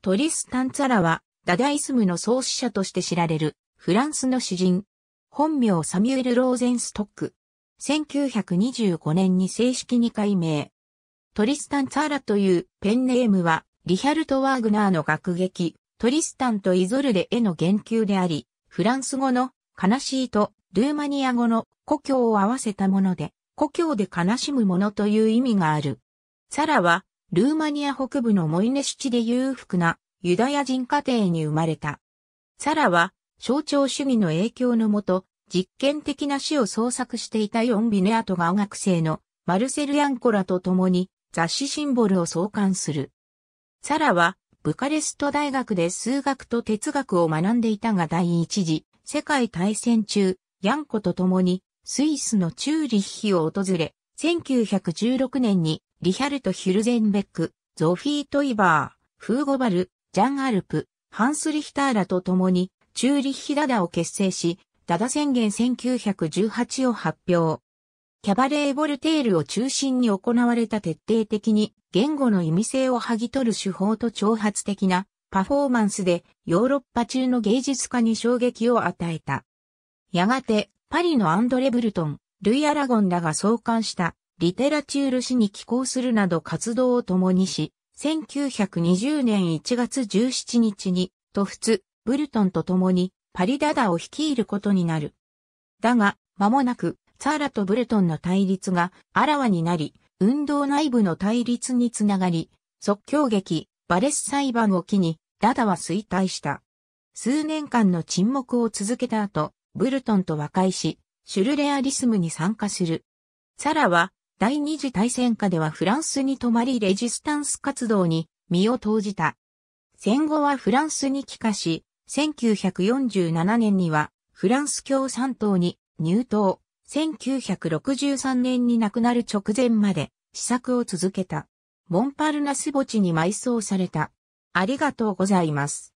トリスタン・ツァラは、ダダイスムの創始者として知られる、フランスの詩人。本名サミュエル・ローゼンストック。1925年に正式に改名。トリスタン・ツァラというペンネームは、リヒャルト・ワーグナーの楽劇、トリスタンとイゾルデへの言及であり、フランス語の悲しいとルーマニア語の故郷を合わせたもので、故郷で悲しむものという意味がある。ツァラはルーマニア北部のモイネシチで裕福なユダヤ人家庭に生まれた。サラは、象徴主義の影響のもと、実験的な死を創作していたヨンビネアトが学生のマルセル・ヤンコラと共に雑誌シンボルを創刊する。サラは、ブカレスト大学で数学と哲学を学んでいたが第一次世界大戦中、ヤンコと共にスイスのチューリッヒを訪れ、1916年にリヒャルト・ヒュルゼンベック、ゾフィー・トイバー、フーゴバル、ジャン・アルプ、ハンス・リヒターらと共に、チューリッヒ・ダダを結成し、ダダ宣言1918を発表。キャバレー・ボルテールを中心に行われた徹底的に言語の意味性を剥ぎ取る手法と挑発的なパフォーマンスでヨーロッパ中の芸術家に衝撃を与えた。やがてパリのアンドレ・ブルトン、ルイ・アラゴンらが創刊したリテラチュール誌に寄稿するなど活動を共にし、1920年1月17日に、トフツ、ブルトンと共にパリダダを率いることになる。だが、間もなく、サーラとブルトンの対立があらわになり、運動内部の対立につながり、即興劇、バレス裁判を機に、ダダは衰退した。数年間の沈黙を続けた後、ブルトンと和解し、シュルレアリスムに参加する。サラは、第二次大戦下ではフランスに泊まりレジスタンス活動に身を投じた。戦後はフランスに帰化し、1947年にはフランス共産党に入党、1963年に亡くなる直前まで試作を続けた。モンパルナス墓地に埋葬された。ありがとうございます。